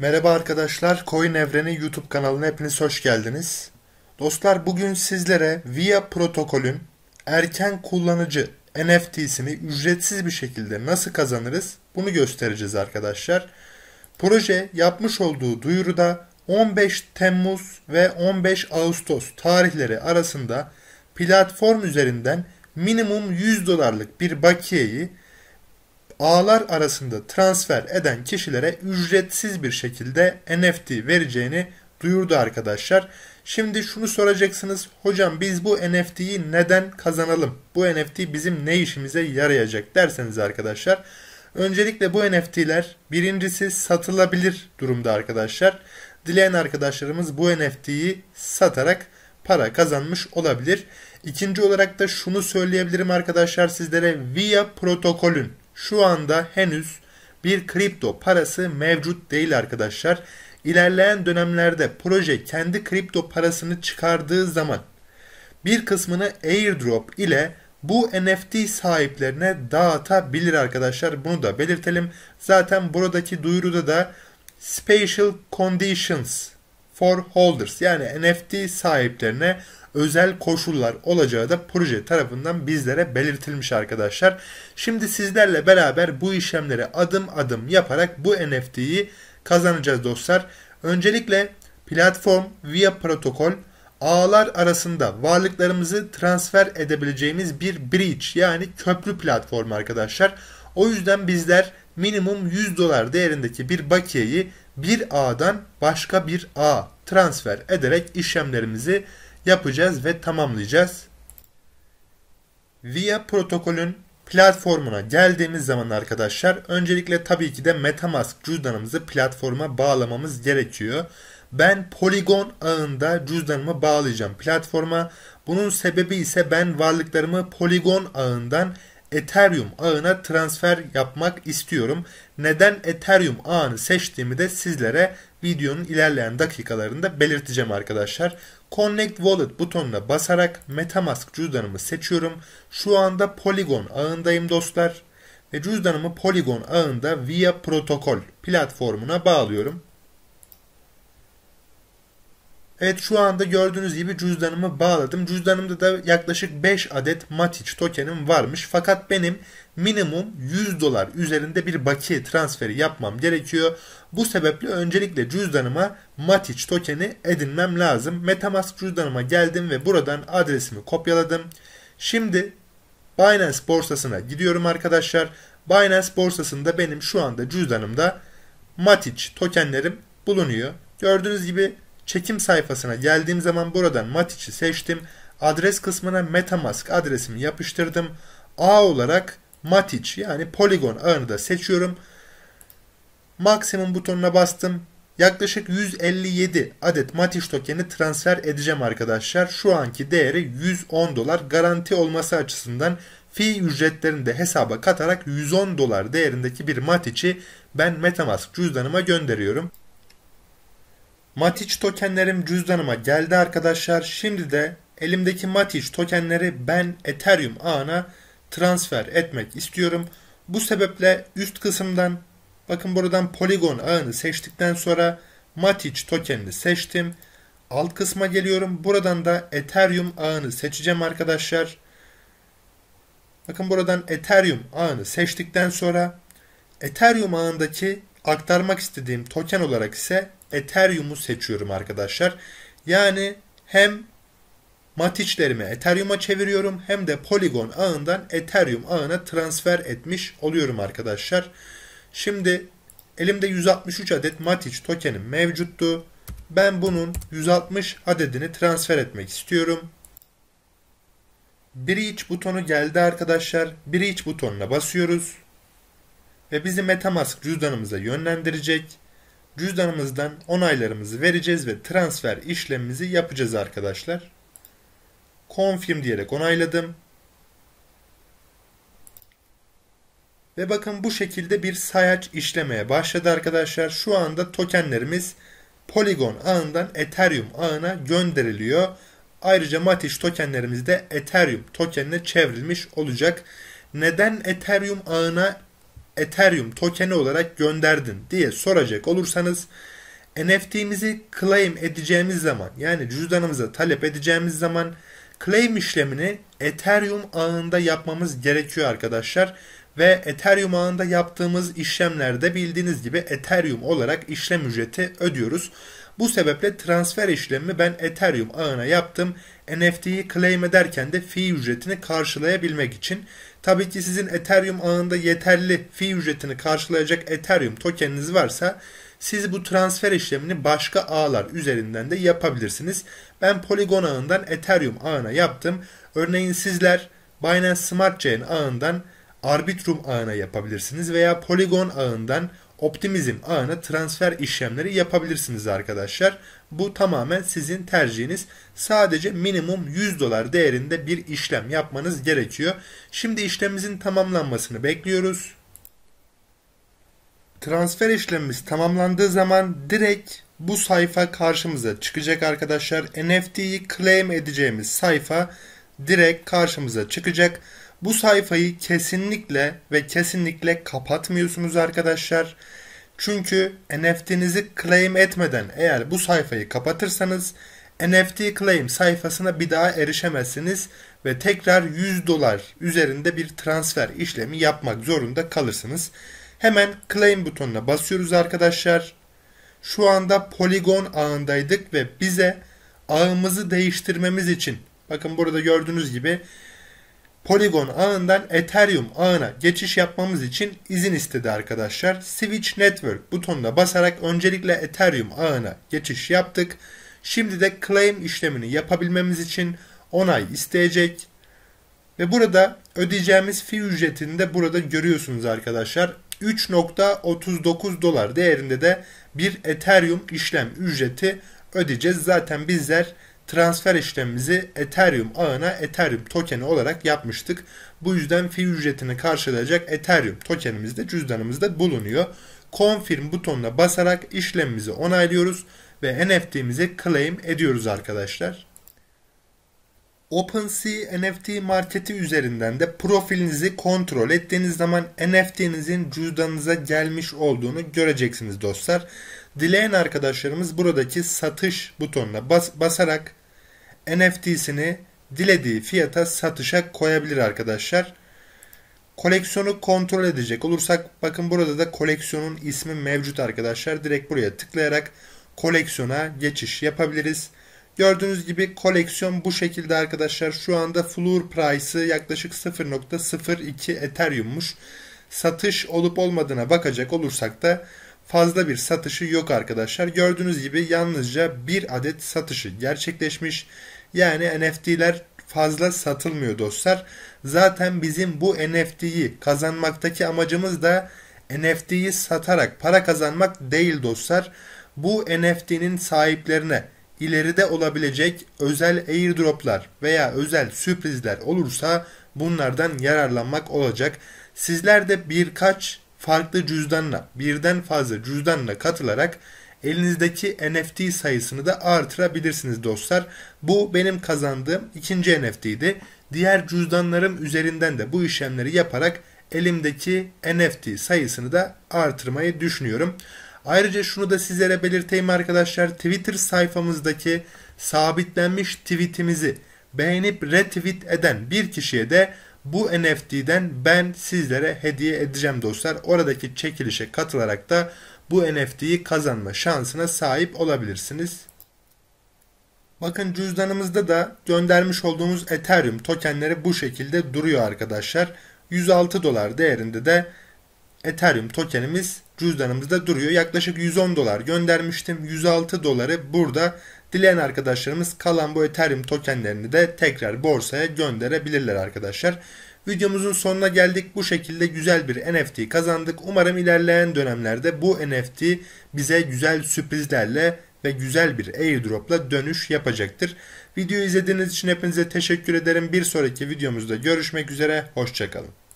Merhaba arkadaşlar, Coin Evreni YouTube kanalına hepiniz hoş geldiniz. Dostlar bugün sizlere Via protokolün erken kullanıcı NFT'sini ücretsiz bir şekilde nasıl kazanırız bunu göstereceğiz arkadaşlar. Proje yapmış olduğu duyuruda 15 Temmuz ve 15 Ağustos tarihleri arasında platform üzerinden minimum 100 dolarlık bir bakiyeyi ağlar arasında transfer eden kişilere ücretsiz bir şekilde NFT vereceğini duyurdu arkadaşlar. Şimdi şunu soracaksınız. Hocam biz bu NFT'yi neden kazanalım? Bu NFT bizim ne işimize yarayacak derseniz arkadaşlar. Öncelikle bu NFT'ler birincisi satılabilir durumda arkadaşlar. Dileyen arkadaşlarımız bu NFT'yi satarak para kazanmış olabilir. İkinci olarak da şunu söyleyebilirim arkadaşlar sizlere VIA protokolün şu anda henüz bir kripto parası mevcut değil arkadaşlar. İlerleyen dönemlerde proje kendi kripto parasını çıkardığı zaman bir kısmını airdrop ile bu NFT sahiplerine dağıtabilir arkadaşlar. Bunu da belirtelim. Zaten buradaki duyuruda da special conditions for holders yani NFT sahiplerine özel koşullar olacağı da proje tarafından bizlere belirtilmiş arkadaşlar. Şimdi sizlerle beraber bu işlemleri adım adım yaparak bu NFT'yi kazanacağız dostlar. Öncelikle platform via protokol ağlar arasında varlıklarımızı transfer edebileceğimiz bir bridge yani köprü platformu arkadaşlar. O yüzden bizler minimum 100 dolar değerindeki bir bakiyeyi bir ağdan başka bir ağa transfer ederek işlemlerimizi yapacağız ve tamamlayacağız. Via protokolün platformuna geldiğimiz zaman arkadaşlar öncelikle tabii ki de Metamask cüzdanımızı platforma bağlamamız gerekiyor. Ben Polygon ağında cüzdanımı bağlayacağım platforma. Bunun sebebi ise ben varlıklarımı Polygon ağından Ethereum ağına transfer yapmak istiyorum. Neden Ethereum ağını seçtiğimi de sizlere videonun ilerleyen dakikalarında belirteceğim arkadaşlar. Connect Wallet butonuna basarak Metamask cüzdanımı seçiyorum. Şu anda Polygon ağındayım dostlar. Ve cüzdanımı Polygon ağında via protokol platformuna bağlıyorum. Evet şu anda gördüğünüz gibi cüzdanımı bağladım. Cüzdanımda da yaklaşık 5 adet Matic tokenim varmış. Fakat benim minimum 100 dolar üzerinde bir bakiye transferi yapmam gerekiyor. Bu sebeple öncelikle cüzdanıma Matic tokeni edinmem lazım. Metamask cüzdanıma geldim ve buradan adresimi kopyaladım. Şimdi Binance borsasına gidiyorum arkadaşlar. Binance borsasında benim şu anda cüzdanımda Matic tokenlerim bulunuyor. Gördüğünüz gibi Çekim sayfasına geldiğim zaman buradan Matic'i seçtim. Adres kısmına Metamask adresimi yapıştırdım. A olarak Matic yani poligon ağını da seçiyorum. Maksimum butonuna bastım. Yaklaşık 157 adet Matic tokeni transfer edeceğim arkadaşlar. Şu anki değeri 110 dolar. Garanti olması açısından fi ücretlerini de hesaba katarak 110 dolar değerindeki bir Matic'i ben Metamask cüzdanıma gönderiyorum. Matic tokenlerim cüzdanıma geldi arkadaşlar. Şimdi de elimdeki Matic tokenleri ben Ethereum ağına transfer etmek istiyorum. Bu sebeple üst kısımdan bakın buradan Polygon ağını seçtikten sonra Matic tokenini seçtim. Alt kısma geliyorum. Buradan da Ethereum ağını seçeceğim arkadaşlar. Bakın buradan Ethereum ağını seçtikten sonra Ethereum ağındaki Aktarmak istediğim token olarak ise Ethereum'u seçiyorum arkadaşlar. Yani hem Matiçlerimi Ethereum'a çeviriyorum hem de Polygon ağından Ethereum ağına transfer etmiş oluyorum arkadaşlar. Şimdi elimde 163 adet Matic tokenim mevcuttu. Ben bunun 160 adedini transfer etmek istiyorum. Bridge butonu geldi arkadaşlar. Bridge butonuna basıyoruz ve bizi Metamask cüzdanımıza yönlendirecek. Cüzdanımızdan onaylarımızı vereceğiz ve transfer işlemimizi yapacağız arkadaşlar. Confirm diyerek onayladım. Ve bakın bu şekilde bir sayaç işlemeye başladı arkadaşlar. Şu anda tokenlerimiz Polygon ağından Ethereum ağına gönderiliyor. Ayrıca Matish tokenlerimiz de Ethereum tokenine çevrilmiş olacak. Neden Ethereum ağına Ethereum tokeni olarak gönderdin diye soracak olursanız NFT'mizi claim edeceğimiz zaman yani cüzdanımıza talep edeceğimiz zaman claim işlemini Ethereum ağında yapmamız gerekiyor arkadaşlar. Ve Ethereum ağında yaptığımız işlemlerde bildiğiniz gibi Ethereum olarak işlem ücreti ödüyoruz. Bu sebeple transfer işlemi ben Ethereum ağına yaptım. NFT'yi claim ederken de fee ücretini karşılayabilmek için. Tabii ki sizin Ethereum ağında yeterli fee ücretini karşılayacak Ethereum tokeniniz varsa siz bu transfer işlemini başka ağlar üzerinden de yapabilirsiniz. Ben Polygon ağından Ethereum ağına yaptım. Örneğin sizler Binance Smart Chain ağından Arbitrum ağına yapabilirsiniz veya Polygon ağından optimizm ağına transfer işlemleri yapabilirsiniz arkadaşlar. Bu tamamen sizin tercihiniz. Sadece minimum 100 dolar değerinde bir işlem yapmanız gerekiyor. Şimdi işlemimizin tamamlanmasını bekliyoruz. Transfer işlemimiz tamamlandığı zaman direkt bu sayfa karşımıza çıkacak arkadaşlar. NFT'yi claim edeceğimiz sayfa direkt karşımıza çıkacak. Bu sayfayı kesinlikle ve kesinlikle kapatmıyorsunuz arkadaşlar. Çünkü NFT'nizi claim etmeden eğer bu sayfayı kapatırsanız NFT claim sayfasına bir daha erişemezsiniz ve tekrar 100 dolar üzerinde bir transfer işlemi yapmak zorunda kalırsınız. Hemen claim butonuna basıyoruz arkadaşlar. Şu anda poligon ağındaydık ve bize ağımızı değiştirmemiz için bakın burada gördüğünüz gibi Polygon ağından Ethereum ağına geçiş yapmamız için izin istedi arkadaşlar. Switch Network butonuna basarak öncelikle Ethereum ağına geçiş yaptık. Şimdi de claim işlemini yapabilmemiz için onay isteyecek. Ve burada ödeyeceğimiz fee ücretini de burada görüyorsunuz arkadaşlar. 3.39 dolar değerinde de bir Ethereum işlem ücreti ödeyeceğiz. Zaten bizler transfer işlemimizi Ethereum ağına Ethereum tokeni olarak yapmıştık. Bu yüzden fee ücretini karşılayacak Ethereum tokenimiz de cüzdanımızda bulunuyor. Confirm butonuna basarak işlemimizi onaylıyoruz ve NFT'mizi claim ediyoruz arkadaşlar. OpenSea NFT marketi üzerinden de profilinizi kontrol ettiğiniz zaman NFT'nizin cüzdanınıza gelmiş olduğunu göreceksiniz dostlar. Dileyen arkadaşlarımız buradaki satış butonuna bas basarak NFT'sini dilediği fiyata satışa koyabilir arkadaşlar. Koleksiyonu kontrol edecek olursak bakın burada da koleksiyonun ismi mevcut arkadaşlar. Direkt buraya tıklayarak koleksiyona geçiş yapabiliriz. Gördüğünüz gibi koleksiyon bu şekilde arkadaşlar. Şu anda floor price'ı yaklaşık 0.02 Ethereum'muş. Satış olup olmadığına bakacak olursak da fazla bir satışı yok arkadaşlar. Gördüğünüz gibi yalnızca bir adet satışı gerçekleşmiş. Yani NFT'ler fazla satılmıyor dostlar. Zaten bizim bu NFT'yi kazanmaktaki amacımız da NFT'yi satarak para kazanmak değil dostlar. Bu NFT'nin sahiplerine ileride olabilecek özel airdroplar veya özel sürprizler olursa bunlardan yararlanmak olacak. Sizler de birkaç farklı cüzdanla, birden fazla cüzdanla katılarak Elinizdeki NFT sayısını da artırabilirsiniz dostlar. Bu benim kazandığım ikinci NFT'ydi. Diğer cüzdanlarım üzerinden de bu işlemleri yaparak elimdeki NFT sayısını da artırmayı düşünüyorum. Ayrıca şunu da sizlere belirteyim arkadaşlar. Twitter sayfamızdaki sabitlenmiş tweetimizi beğenip retweet eden bir kişiye de bu NFT'den ben sizlere hediye edeceğim dostlar. Oradaki çekilişe katılarak da bu NFT'yi kazanma şansına sahip olabilirsiniz. Bakın cüzdanımızda da göndermiş olduğumuz Ethereum tokenleri bu şekilde duruyor arkadaşlar. 106 dolar değerinde de Ethereum tokenimiz cüzdanımızda duruyor. Yaklaşık 110 dolar göndermiştim. 106 doları burada. Dileyen arkadaşlarımız kalan bu Ethereum tokenlerini de tekrar borsaya gönderebilirler arkadaşlar. Videomuzun sonuna geldik. Bu şekilde güzel bir NFT kazandık. Umarım ilerleyen dönemlerde bu NFT bize güzel sürprizlerle ve güzel bir airdropla dönüş yapacaktır. Videoyu izlediğiniz için hepinize teşekkür ederim. Bir sonraki videomuzda görüşmek üzere. Hoşçakalın.